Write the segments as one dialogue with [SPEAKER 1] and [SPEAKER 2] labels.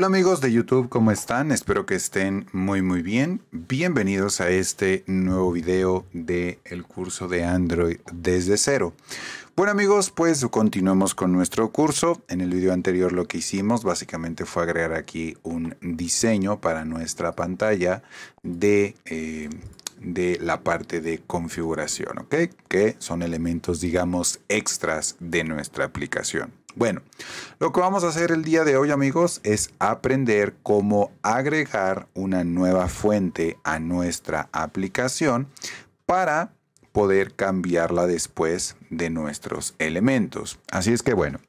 [SPEAKER 1] Hola amigos de YouTube, ¿cómo están? Espero que estén muy muy bien. Bienvenidos a este nuevo video del el curso de Android desde cero. Bueno amigos, pues continuamos con nuestro curso. En el video anterior lo que hicimos básicamente fue agregar aquí un diseño para nuestra pantalla de... Eh, de la parte de configuración, Que son elementos, digamos, extras de nuestra aplicación. Bueno, lo que vamos a hacer el día de hoy amigos es aprender cómo agregar una nueva fuente a nuestra aplicación para poder cambiarla después de nuestros elementos. Así es que bueno,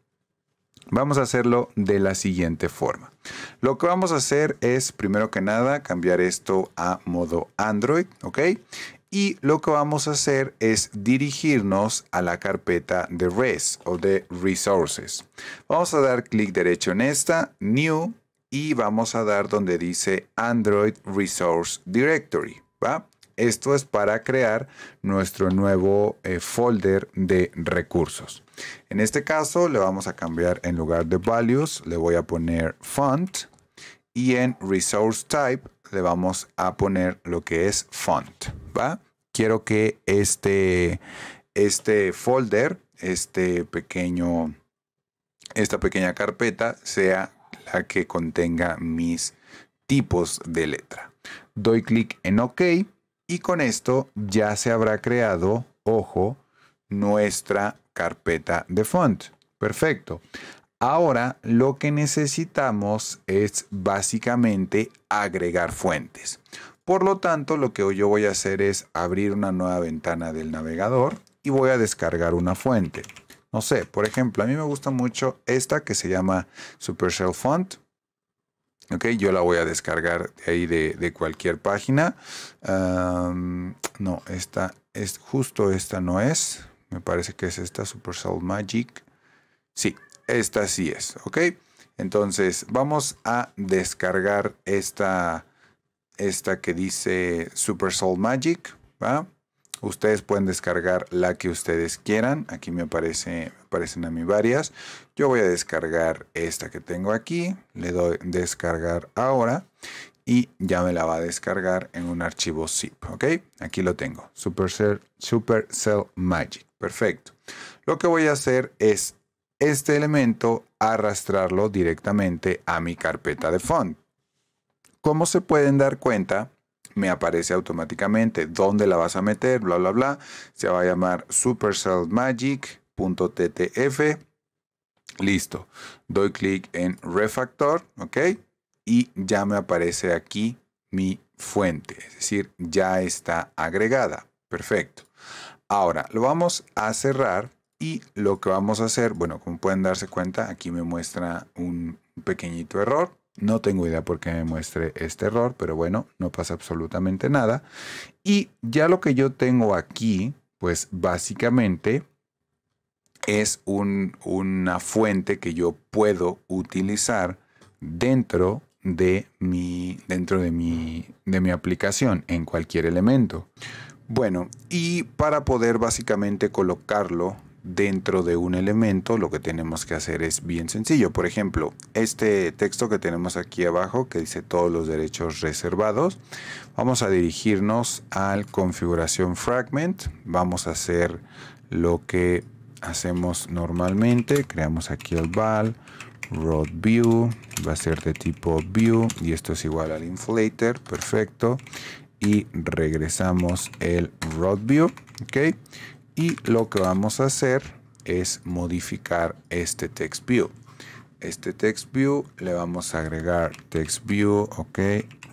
[SPEAKER 1] vamos a hacerlo de la siguiente forma. Lo que vamos a hacer es primero que nada cambiar esto a modo Android, ¿ok? y lo que vamos a hacer es dirigirnos a la carpeta de RES o de Resources. Vamos a dar clic derecho en esta, New, y vamos a dar donde dice Android Resource Directory. ¿va? Esto es para crear nuestro nuevo eh, folder de recursos. En este caso le vamos a cambiar en lugar de values, le voy a poner font y en Resource Type le vamos a poner lo que es font, ¿va? Quiero que este, este folder, este pequeño, esta pequeña carpeta sea la que contenga mis tipos de letra. Doy clic en OK y con esto ya se habrá creado, ojo, nuestra carpeta de font. Perfecto. Ahora lo que necesitamos es básicamente agregar fuentes. Por lo tanto, lo que yo voy a hacer es abrir una nueva ventana del navegador y voy a descargar una fuente. No sé, por ejemplo, a mí me gusta mucho esta que se llama Supercell Font. Ok, yo la voy a descargar de ahí de, cualquier página. no, esta es justo esta no es. Me parece que es esta Supercell Magic. Sí, esta sí es, ¿ok? Entonces vamos a descargar esta, esta que dice Super Soul Magic, ¿va? Ustedes pueden descargar la que ustedes quieran. Aquí me, aparece, aparecen a mí varias. Yo voy a descargar esta que tengo aquí. Le doy descargar ahora. Y ya me la va a descargar en un archivo zip. ¿Ok? Aquí lo tengo. Super Supercell Magic. Perfecto. Lo que voy a hacer es este elemento, arrastrarlo directamente a mi carpeta de font. Como se pueden dar cuenta, me aparece automáticamente dónde la vas a meter, bla, bla, bla. Se va a llamar supercellmagic.ttf. Listo. Doy clic en refactor, ¿ok? Y ya me aparece aquí mi fuente, es decir, ya está agregada. Perfecto. Ahora lo vamos a cerrar y lo que vamos a hacer, bueno, como pueden darse cuenta, aquí me muestra un pequeñito error. No tengo idea por qué me muestre este error, pero bueno, no pasa absolutamente nada. Y ya lo que yo tengo aquí, pues básicamente es una fuente que yo puedo utilizar dentro de mi, dentro de mi, de mi aplicación en cualquier elemento. Bueno, y para poder básicamente colocarlo dentro de un elemento lo que tenemos que hacer es bien sencillo. Por ejemplo, este texto que tenemos aquí abajo que dice todos los derechos reservados, vamos a dirigirnos al configuración fragment, vamos a hacer lo que hacemos normalmente, creamos aquí el val, road view, va a ser de tipo view y esto es igual al inflator, perfecto. Y regresamos el road view, ok y lo que vamos a hacer es modificar este text view este text view le vamos a agregar text view ok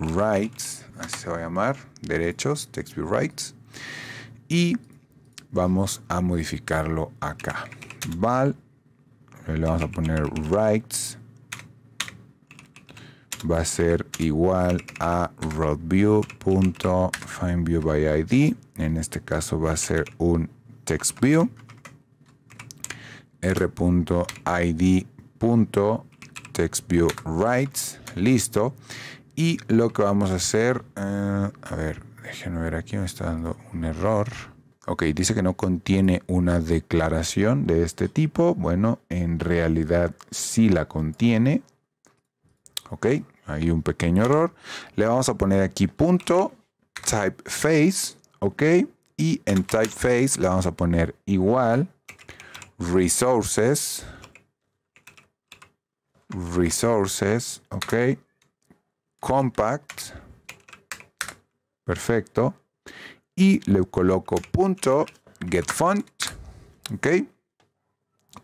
[SPEAKER 1] rights así se va a llamar derechos text view rights y vamos a modificarlo acá val le vamos a poner rights va a ser igual a roadview.findViewById. En este caso va a ser un TextView, r.id.textViewWrites, listo. Y lo que vamos a hacer, eh, a ver, déjenme ver aquí, me está dando un error. Ok, dice que no contiene una declaración de este tipo. Bueno, en realidad sí la contiene. Ok, hay un pequeño error. Le vamos a poner aquí punto typeface. Ok, y en typeface le vamos a poner igual resources. Resources, ok. Compact. Perfecto. Y le coloco punto get font. Ok.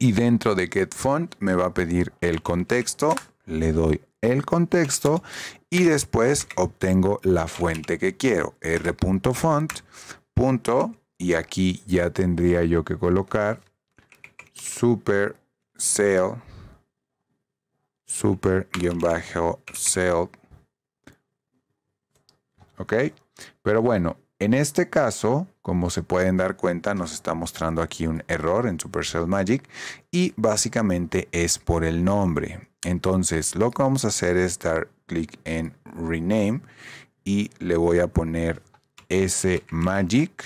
[SPEAKER 1] Y dentro de get font me va a pedir el contexto. Le doy el contexto y después obtengo la fuente que quiero. r.font punto y aquí ya tendría yo que colocar super sale super guión bajo sale ok pero bueno en este caso como se pueden dar cuenta nos está mostrando aquí un error en supercell magic y básicamente es por el nombre entonces lo que vamos a hacer es dar clic en rename y le voy a poner S Magic.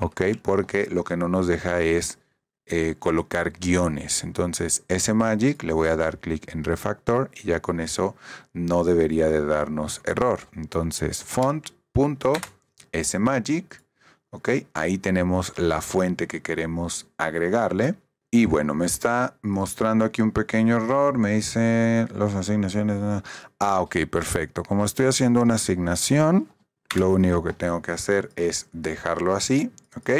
[SPEAKER 1] Ok, porque lo que no nos deja es eh, colocar guiones. Entonces, S Magic le voy a dar clic en refactor y ya con eso no debería de darnos error. Entonces, font.smagic. Magic. Ok, ahí tenemos la fuente que queremos agregarle. Y bueno, me está mostrando aquí un pequeño error. Me dice las asignaciones. Ah, ok, perfecto. Como estoy haciendo una asignación, lo único que tengo que hacer es dejarlo así, ¿ok?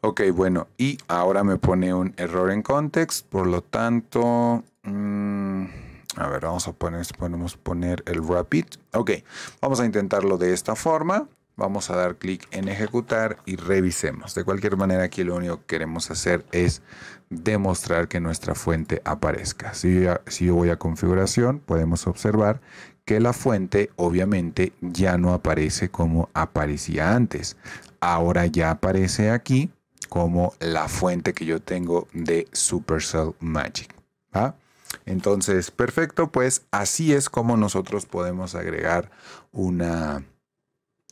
[SPEAKER 1] Ok, bueno, y ahora me pone un error en context, por lo tanto... Mm, a ver, vamos a poner, podemos poner el rapid. Ok, vamos a intentarlo de esta forma. Vamos a dar clic en ejecutar y revisemos. De cualquier manera, aquí lo único que queremos hacer es demostrar que nuestra fuente aparezca. Si si yo voy a configuración, podemos observar que la fuente obviamente ya no aparece como aparecía antes. Ahora ya aparece aquí como la fuente que yo tengo de Supercell Magic. Entonces, perfecto, pues así es como nosotros podemos agregar una,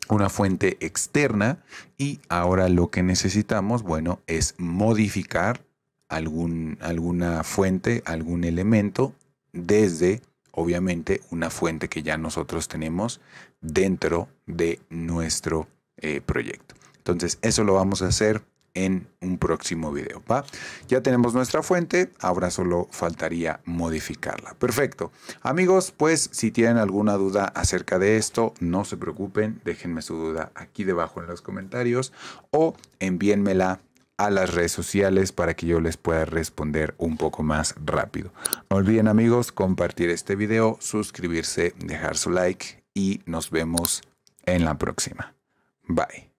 [SPEAKER 1] una fuente externa y ahora lo que necesitamos, bueno, es modificar algún, alguna fuente, algún elemento desde obviamente una fuente que ya nosotros tenemos dentro de nuestro eh, proyecto. Entonces eso lo vamos a hacer en un próximo video. Ya tenemos nuestra fuente, ahora solo faltaría modificarla. Perfecto. Amigos, pues si tienen alguna duda acerca de esto, no se preocupen, déjenme su duda aquí debajo en los comentarios o envíenmela a las redes sociales para que yo les pueda responder un poco más rápido. No olviden amigos compartir este video, suscribirse, dejar su like y nos vemos en la próxima. Bye.